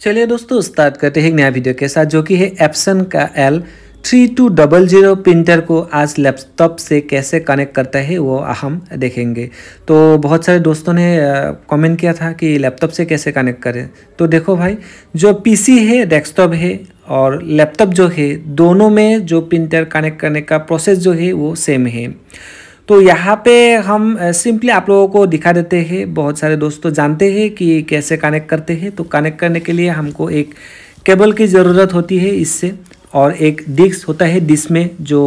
चलिए दोस्तों स्टार्ट करते हैं नया वीडियो के साथ जो कि है एप्सन का L three two double zero printer को आज लैपटॉप से कैसे कनेक्ट करता है वो हम देखेंगे तो बहुत सारे दोस्तों ने कमेंट किया था कि लैपटॉप से कैसे कनेक्ट करें तो देखो भाई जो पीसी है डेस्कटॉप है और लैपटॉप जो है दोनों में जो प्रिंटर कनेक्ट करने का प्रोसेस जो है वो सेम है तो यहाँ पे हम सिंपली आप लोगों को दिखा देते हैं बहुत सारे दोस्तों तो जानते हैं कि कैसे कनेक्ट करते हैं तो कनेक्ट करने के लिए हमको एक केबल की ज़रूरत होती है इससे और एक डिस्क होता है डिस्क में जो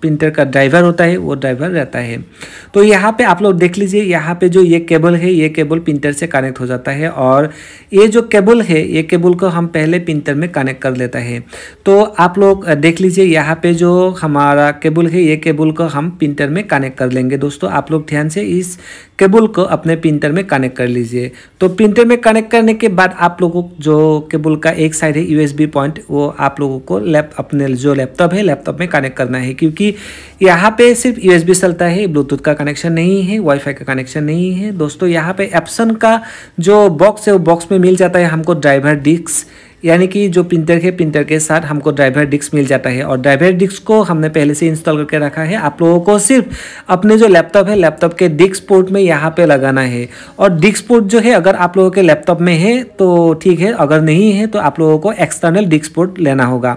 प्रिंटर का ड्राइवर होता है वो ड्राइवर रहता है तो यहाँ पे आप लोग देख लीजिए यहाँ पे जो ये केबल है ये केबल प्रिंटर से कनेक्ट हो जाता है और ये जो केबल है ये केबल को हम पहले प्रिंटर में कनेक्ट कर लेता है तो आप लोग देख लीजिए यहाँ पे जो हमारा केबल है ये केबल को हम प्रिंटर में कनेक्ट कर लेंगे दोस्तों आप लोग ध्यान से इस केबल को अपने प्रिंटर में कनेक्ट कर लीजिए तो प्रिंटर में कनेक्ट करने के बाद आप लोगों जो केबल का एक साइड है यू पॉइंट वो आप लोगों को लैप अपने जो लैपटॉप है लैपटॉप में कनेक्ट करना है क्योंकि यहाँ पे सिर्फ यू चलता है ब्लूटूथ का कनेक्शन नहीं है वाईफाई का कनेक्शन नहीं है दोस्तों यहाँ पे एप्सन का जो बॉक्स है वो बॉक्स में मिल जाता है हमको ड्राइवर डिस्क यानी कि जो प्रिंटर है प्रिंटर के साथ हमको ड्राइवर डिस्क मिल जाता है और ड्राइवर डिस्क को हमने पहले से इंस्टॉल करके रखा है आप लोगों को सिर्फ अपने जो लैपटॉप है लैपटॉप के डिस्क पोर्ट में यहाँ पे लगाना है और डिस्क पोर्ट जो है अगर आप लोगों के लैपटॉप में है तो ठीक है अगर नहीं है तो आप लोगों को एक्सटर्नल डिस्क पोर्ट लेना होगा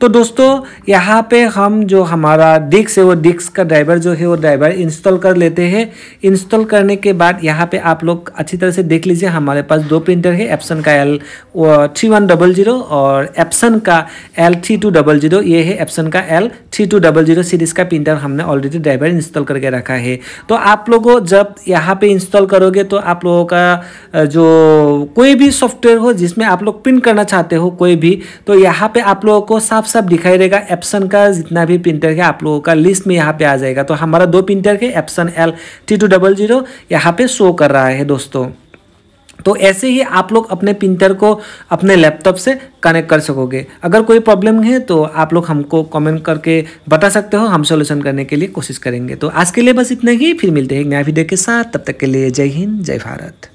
तो दोस्तों यहाँ पे हम जो हमारा डिक्स है वो डिक्स का ड्राइवर जो है वो ड्राइवर इंस्टॉल कर लेते हैं इंस्टॉल करने के बाद यहाँ पे आप लोग अच्छी तरह से देख लीजिए हमारे पास दो प्रिंटर है एप्सन का L three one double zero और एप्सन का L three two double zero ये है एप्सन का L three two double zero series का प्रिंटर हमने ऑलरेडी ड्राइवर इंस्टॉल करके रखा है तो आप लोगों जब यहाँ पर इंस्टॉल करोगे तो आप लोगों का जो कोई भी सॉफ्टवेयर हो जिसमें आप लोग प्रिंट करना चाहते हो कोई भी तो यहाँ पर आप लोगों को साफ साफ सब दिखाई देगा एप्सन का जितना भी प्रिंटर है आप लोगों का लिस्ट में यहाँ पे आ जाएगा तो हमारा दो प्रिंटर के Epson L T two double zero यहाँ पे शो कर रहा है दोस्तों तो ऐसे ही आप लोग अपने प्रिंटर को अपने लैपटॉप से कनेक्ट कर सकोगे अगर कोई प्रॉब्लम है तो आप लोग हमको कमेंट करके बता सकते हो हम सोल्यूशन करने के लिए कोशिश करेंगे तो आज के लिए बस इतना ही फिर मिलते हैं नया वीडियो के साथ तब तक के लिए जय हिंद जय भारत